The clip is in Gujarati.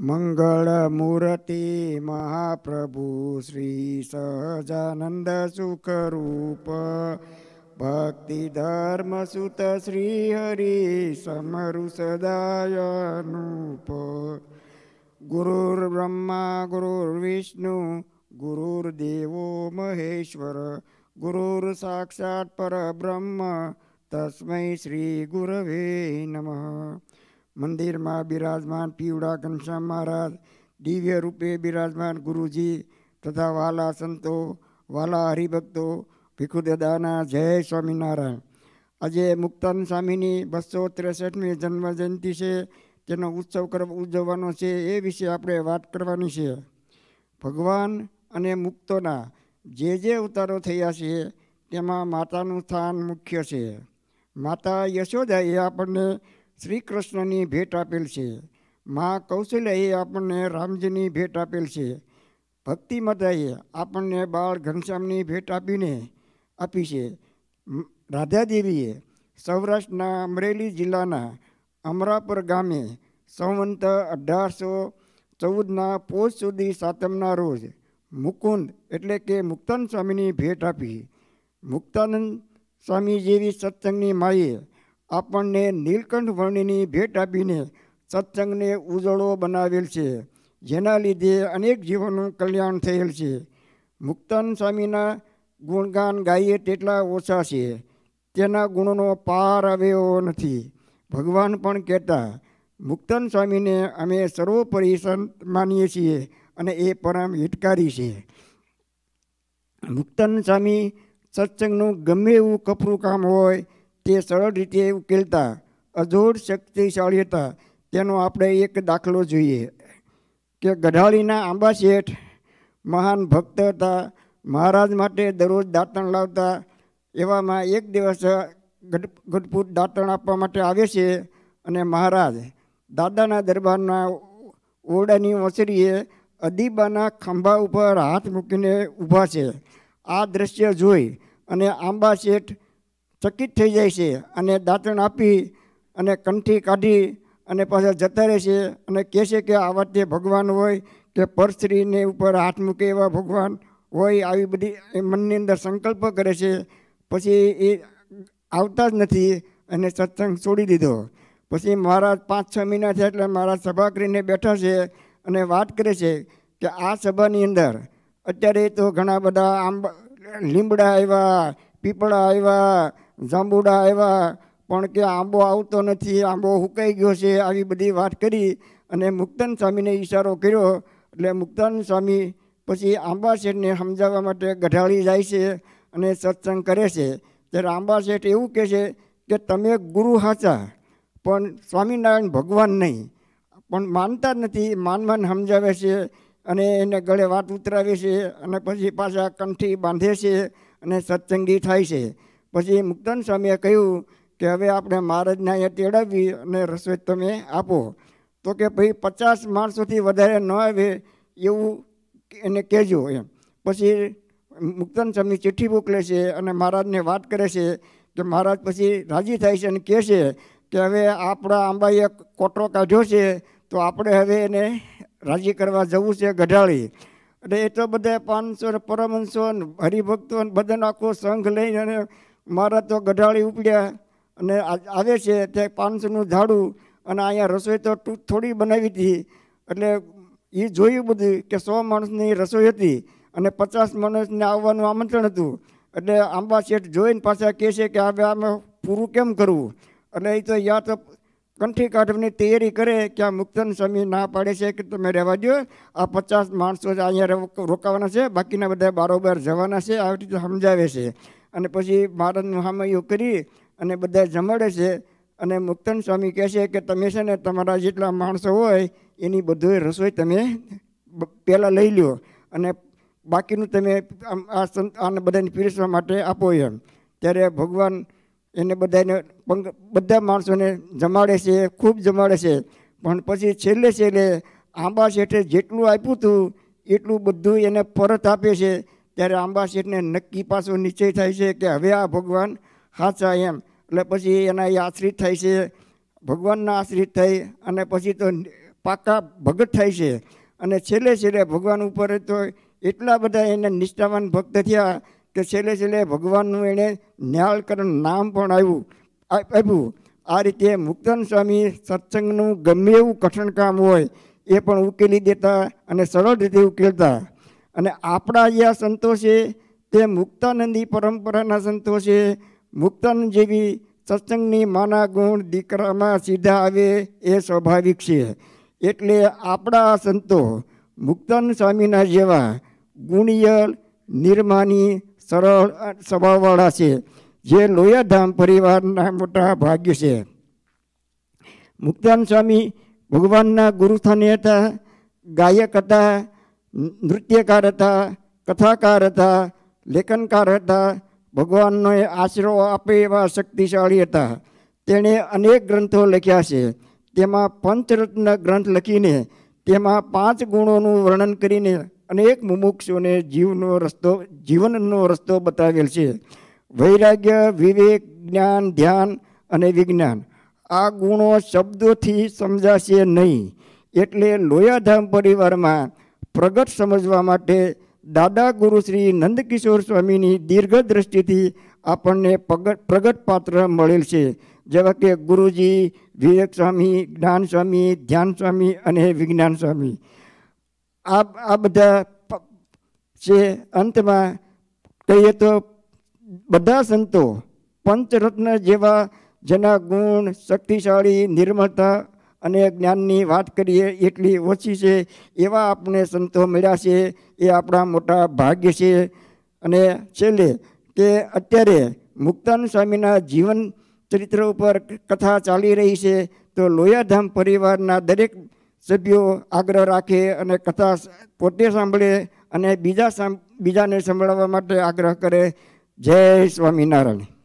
મંગળ મૂર્તિ મહાપ્રભુ શ્રી સહજાનંદ સુખરૂપ ભક્તિ ધર્મ સુત શ્રી હરિ સમરુ સદાયનુપ ગુરુર્બ્રહ્મા ગુરુર્વિષ્ણુ ગુરુર્દેવો મહેશ્વર ગુરુર સાક્ષાત પરબ્રહ્મ તસ્મૈ શ્રી ગુરવે નમઃ મંદિરમાં બિરાજમાન પીવડા ઘનશ્યામ મહારાજ દિવ્ય રૂપે બિરાજમાન ગુરુજી તથા વાલા સંતો વાલા હરિભક્તો ભીખુદાદાના જય સ્વામિનારાયણ આજે મુક્તાન સ્વામીની બસો ત્રેસઠમી જન્મ જન્મજયંતિ છે તેનો ઉત્સવ ઉજવવાનો છે એ વિશે આપણે વાત કરવાની છે ભગવાન અને મુક્તોના જે જે ઉતારો થયા છે તેમાં માતાનું સ્થાન મુખ્ય છે માતા એ આપણને શ્રી કૃષ્ણની ભેટ આપેલ છે મા કૌશલ્યાએ આપણને રામજીની ભેટ આપેલ છે ભક્તિમાતાએ આપણને બાળ ઘનશ્યામની ભેટ આપીને આપી છે રાધાદેવીએ સૌરાષ્ટ્રના અમરેલી જિલ્લાના અમરાપુર ગામે સંવંત અઢારસો ચૌદના પોષ સુધી સાતમના રોજ મુકુંદ એટલે કે મુક્તાન સ્વામીની ભેટ આપી મુક્તાનંદ સ્વામી જેવી સત્સંગની માએ આપણને નીલકંઠ વર્ણિની ભેટ આપીને સત્સંગને ઉજળો બનાવેલ છે જેના લીધે અનેક જીવોનું કલ્યાણ થયેલ છે મુક્તાન સ્વામીના ગુણગાન ગાઈએ તેટલા ઓછા છે તેના ગુણોનો પાર આવ્યો નથી ભગવાન પણ કહેતા મુક્તન સ્વામીને અમે સર્વોપરી સંત માનીએ છીએ અને એ પરમ હિતકારી છે મુક્તન સ્વામી સત્સંગનું ગમે એવું કપરું કામ હોય તે સરળ રીતે ઉકેલતા અજોડ શક્તિશાળી હતા તેનો આપણે એક દાખલો જોઈએ કે ગઢાળીના આંબા શેઠ મહાન ભક્ત હતા મહારાજ માટે દરરોજ દાંતણ લાવતા એવામાં એક દિવસ ગઢ ગઢપૂત દાંતણ આપવા માટે આવે છે અને મહારાજ દાદાના દરબારના ઓરડાની ઓસરીએ અદીબાના ખંભા ઉપર હાથ મૂકીને ઊભા છે આ દ્રશ્ય જોઈ અને આંબા શેઠ ચકિત થઈ જાય છે અને દાંતણ આપી અને કંઠી કાઢી અને પાછા જતા રહે છે અને કહે છે કે આવા તે ભગવાન હોય કે પરસ્ત્રીને ઉપર હાથ મૂકે એવા ભગવાન હોય આવી બધી મનની અંદર સંકલ્પ કરે છે પછી એ આવતા જ નથી અને સત્સંગ છોડી દીધો પછી મારા પાંચ છ મહિના થયા એટલે મારા સભા કરીને બેઠા છે અને વાત કરે છે કે આ સભાની અંદર અત્યારે તો ઘણા બધા આંબ લીમડા આવ્યા પીપળા આવ્યા જાંબુડા આવ્યા પણ કે આંબો આવતો નથી આંબો હુકાઈ ગયો છે આવી બધી વાત કરી અને મુક્તન સ્વામીને ઈશારો કર્યો એટલે મુક્તન સ્વામી પછી આંબા શેઠને સમજાવવા માટે ગઢાળી જાય છે અને સત્સંગ કરે છે ત્યારે આંબા શેઠ એવું કહે છે કે તમે ગુરુ હાચા પણ સ્વામિનારાયણ ભગવાન નહીં પણ માનતા જ નથી માન માન સમજાવે છે અને એને ગળે વાત ઉતરાવે છે અને પછી પાછા કંઠી બાંધે છે અને સત્સંગી થાય છે પછી મુક્તાન સ્વામીએ કહ્યું કે હવે આપણે મહારાજને અહીંયા તેડાવી અને રસોઈ તમે આપો તો કે ભાઈ પચાસ માણસોથી વધારે ન આવે એવું એને કહેજો એમ પછી મુક્તાન સ્વામી ચિઠ્ઠી મોકલે છે અને મહારાજને વાત કરે છે કે મહારાજ પછી રાજી થાય છે અને કહે છે કે હવે આપણા આંબાઈએ કોટરો કાઢ્યો છે તો આપણે હવે એને રાજી કરવા જવું છે ગઢાળી અને એ તો બધા પાંચસો ને પરમહંસો હરિભક્તો બધાનો આખો સંઘ લઈને મારા તો ગઢાળી ઉપડ્યા અને આવે છે તે પાંચસોનું ઝાડું અને અહીંયા રસોઈ તો થોડી બનાવી હતી એટલે એ જોયું બધું કે સો માણસની રસોઈ હતી અને પચાસ માણસને આવવાનું આમંત્રણ હતું એટલે આંબા શેઠ જોઈને પાછા કહે છે કે હવે આમાં પૂરું કેમ કરવું અને એ તો યા તો કંઠી કાઢવાની તૈયારી કરે કે આ મુક્તન સ્વામી ના પાડે છે કે તમે રહેવા દો આ પચાસ માણસો અહીંયા રોકાવાના છે બાકીના બધા બારોબાર જવાના છે આવી રીતે સમજાવે છે અને પછી મહારાજનું હામૈયું કરી અને બધા જમાડે છે અને મુક્તન સ્વામી કહે છે કે તમે છે ને તમારા જેટલા માણસો હોય એની બધું રસોઈ તમે પહેલાં લઈ લો અને બાકીનું તમે આ સંત આને બધાને પીરસવા માટે આપો એમ ત્યારે ભગવાન એને બધાને બધા માણસોને જમાડે છે ખૂબ જમાડે છે પણ પછી છેલ્લે છેલ્લે આંબા શેઠે જેટલું આપ્યું હતું એટલું બધું એને પરત આપે છે ત્યારે આંબાશીરને નક્કી પાછું નિશ્ચય થાય છે કે હવે આ ભગવાન સાચા એમ એટલે પછી એના એ આશ્રિત થાય છે ભગવાનના આશ્રિત થઈ અને પછી તો પાકા ભગત થાય છે અને છેલ્લે છેલ્લે ભગવાન ઉપર તો એટલા બધા એને નિષ્ઠાવાન ભક્ત થયા કે છેલ્લે છેલ્લે ભગવાનનું એણે ન્યાલકરણ નામ પણ આવ્યું આપ્યું આ રીતે મુક્તન સ્વામી સત્સંગનું ગમે એવું કઠણ કામ હોય એ પણ ઉકેલી દેતા અને સરળ રીતે ઉકેલતા અને આપણા જે આ સંતો છે તે મુક્તાનંદી પરંપરાના સંતો છે મુક્તાન જેવી સત્સંગની માના ગુણ દીકરામાં સીધા આવે એ સ્વાભાવિક છે એટલે આપણા સંતો મુક્તાન સ્વામીના જેવા ગુણીય નિર્માની સરળ સ્વભાવવાળા છે જે લોયાધામ પરિવારના મોટા ભાગ્ય છે મુક્તાન સ્વામી ભગવાનના ગુરુસ્થાને હતા ગાયક હતા નૃત્યકાર હતા કથાકાર હતા લેખનકાર હતા ભગવાનનો આશરો આપે એવા શક્તિશાળી હતા તેણે અનેક ગ્રંથો લખ્યા છે તેમાં પંચરત્ન ગ્રંથ લખીને તેમાં પાંચ ગુણોનું વર્ણન કરીને અનેક મુમુક્ષોને જીવનો રસ્તો જીવનનો રસ્તો બતાવેલ છે વૈરાગ્ય વિવેક જ્ઞાન ધ્યાન અને વિજ્ઞાન આ ગુણો શબ્દોથી સમજાશે નહીં એટલે લોયાધામ પરિવારમાં પ્રગટ સમજવા માટે દાદા ગુરુ શ્રી નંદકિશોર સ્વામીની દીર્ઘ દ્રષ્ટિથી આપણને પ્રગટ પ્રગટ પાત્ર મળેલ છે જેવા કે ગુરુજી વિવેક સ્વામી જ્ઞાન સ્વામી ધ્યાન સ્વામી અને વિજ્ઞાન સ્વામી આ આ બધા છે અંતમાં કહીએ તો બધા સંતો પંચરત્ન જેવા જેના ગુણ શક્તિશાળી નિર્મળતા અને જ્ઞાનની વાત કરીએ એટલી ઓછી છે એવા આપણને સંતો મળ્યા છે એ આપણા મોટા ભાગ્ય છે અને છેલ્લે કે અત્યારે મુક્તાન સ્વામીના જીવન ચરિત્ર ઉપર કથા ચાલી રહી છે તો લોયાધામ પરિવારના દરેક સભ્યો આગ્રહ રાખે અને કથા પોતે સાંભળે અને બીજા બીજાને સંભળાવવા માટે આગ્રહ કરે જય સ્વામિનારાયણ